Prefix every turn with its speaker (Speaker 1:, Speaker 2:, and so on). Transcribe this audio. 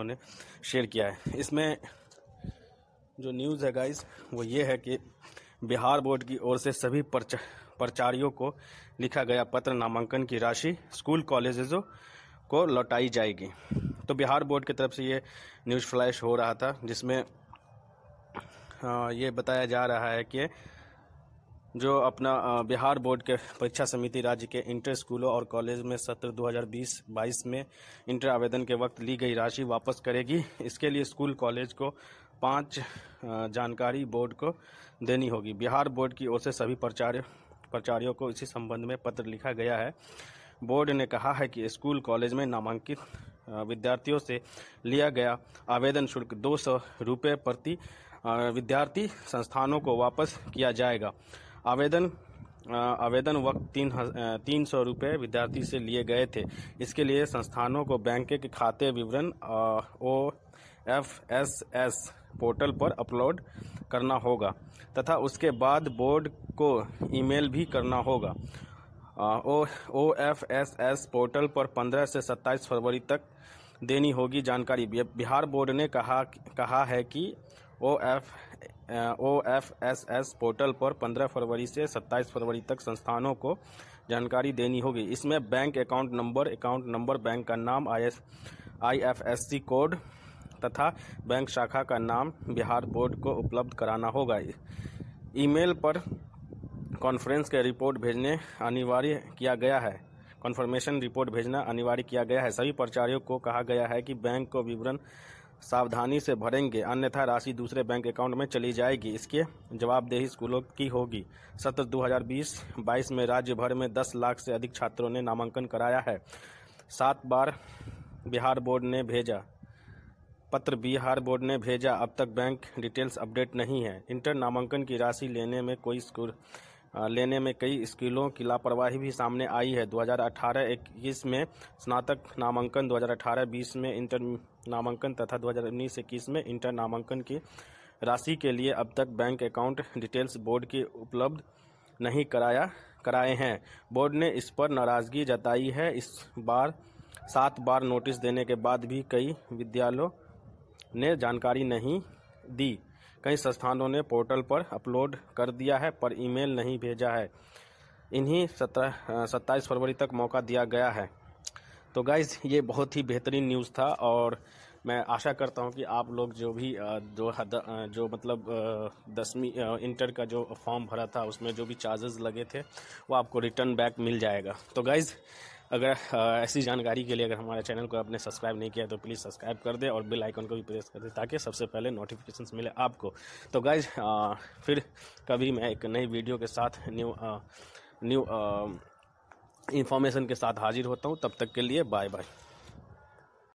Speaker 1: उन्होंने शेयर किया है इसमें जो न्यूज़ है गाइस वो ये है कि बिहार बोर्ड की ओर से सभी प्रचारियों को लिखा गया पत्र नामांकन की राशि स्कूल कॉलेजों को लौटाई जाएगी तो बिहार बोर्ड की तरफ से ये न्यूज़ फ्लैश हो रहा था जिसमें हाँ, ये बताया जा रहा है कि जो अपना बिहार बोर्ड के परीक्षा समिति राज्य के इंटर स्कूलों और कॉलेज में सत्र 2020-22 में इंटर आवेदन के वक्त ली गई राशि वापस करेगी इसके लिए स्कूल कॉलेज को पांच जानकारी बोर्ड को देनी होगी बिहार बोर्ड की ओर से सभी प्रचार प्रचारियों को इसी संबंध में पत्र लिखा गया है बोर्ड ने कहा है कि स्कूल कॉलेज में नामांकित विद्यार्थियों से लिया गया आवेदन शुल्क दो सौ रुपये प्रति विद्यार्थी संस्थानों को वापस किया जाएगा आवेदन आवेदन वक्त तीन तीन सौ रुपये विद्यार्थी से लिए गए थे इसके लिए संस्थानों को बैंक के खाते विवरण O F S S portal पर अपलोड करना होगा तथा उसके बाद बोर्ड को ईमेल भी करना होगा O O F S S portal पर 15 से 27 फरवरी तक देनी होगी जानकारी बिहार बोर्ड ने कहा कहा है कि O F O F S S portal पर 15 फरवरी से 27 फरवरी तक संस्थानों को जानकारी देनी होगी इसमें bank account number account number bank का नाम I F S C code तथा बैंक शाखा का नाम बिहार बोर्ड को उपलब्ध कराना होगा ईमेल पर कॉन्फ्रेंस के रिपोर्ट भेजने अनिवार्य किया गया है कॉन्फर्मेशन रिपोर्ट भेजना अनिवार्य किया गया है सभी प्राचार्यों को कहा गया है कि बैंक को विवरण सावधानी से भरेंगे अन्यथा राशि दूसरे बैंक अकाउंट में चली जाएगी इसके जवाबदेही स्कूलों की होगी सत्र 2020-22 में राज्य भर में 10 लाख से अधिक छात्रों ने नामांकन कराया है सात बार बिहार बोर्ड ने भेजा पत्र बिहार बोर्ड ने भेजा अब तक बैंक डिटेल्स अपडेट नहीं है इंटर नामांकन की राशि लेने में कोई स्कूल लेने में कई स्कूलों की लापरवाही भी सामने आई है 2018-21 में स्नातक नामांकन 2018-20 में इंटर नामांकन तथा 2019-21 में इंटर नामांकन की राशि के लिए अब तक बैंक अकाउंट डिटेल्स बोर्ड की उपलब्ध नहीं कराया कराए हैं बोर्ड ने इस पर नाराज़गी जताई है इस बार सात बार नोटिस देने के बाद भी कई विद्यालयों ने जानकारी नहीं दी कई संस्थानों ने पोर्टल पर अपलोड कर दिया है पर ईमेल नहीं भेजा है इन्हीं सत्रह सत्ताईस फरवरी तक मौका दिया गया है तो गाइज ये बहुत ही बेहतरीन न्यूज़ था और मैं आशा करता हूँ कि आप लोग जो भी जो जो मतलब दसवीं इंटर का जो फॉर्म भरा था उसमें जो भी चार्जेस लगे थे वो आपको रिटर्न बैक मिल जाएगा तो गाइज़ अगर ऐसी जानकारी के लिए अगर हमारे चैनल को आपने सब्सक्राइब नहीं किया तो प्लीज़ सब्सक्राइब कर दें और बिल आइकन को भी प्रेस कर दें ताकि सबसे पहले नोटिफिकेशन मिले आपको तो गाइज फिर कभी मैं एक नई वीडियो के साथ न्यू न्यू इन्फॉर्मेशन के साथ हाजिर होता हूँ तब तक के लिए बाय बाय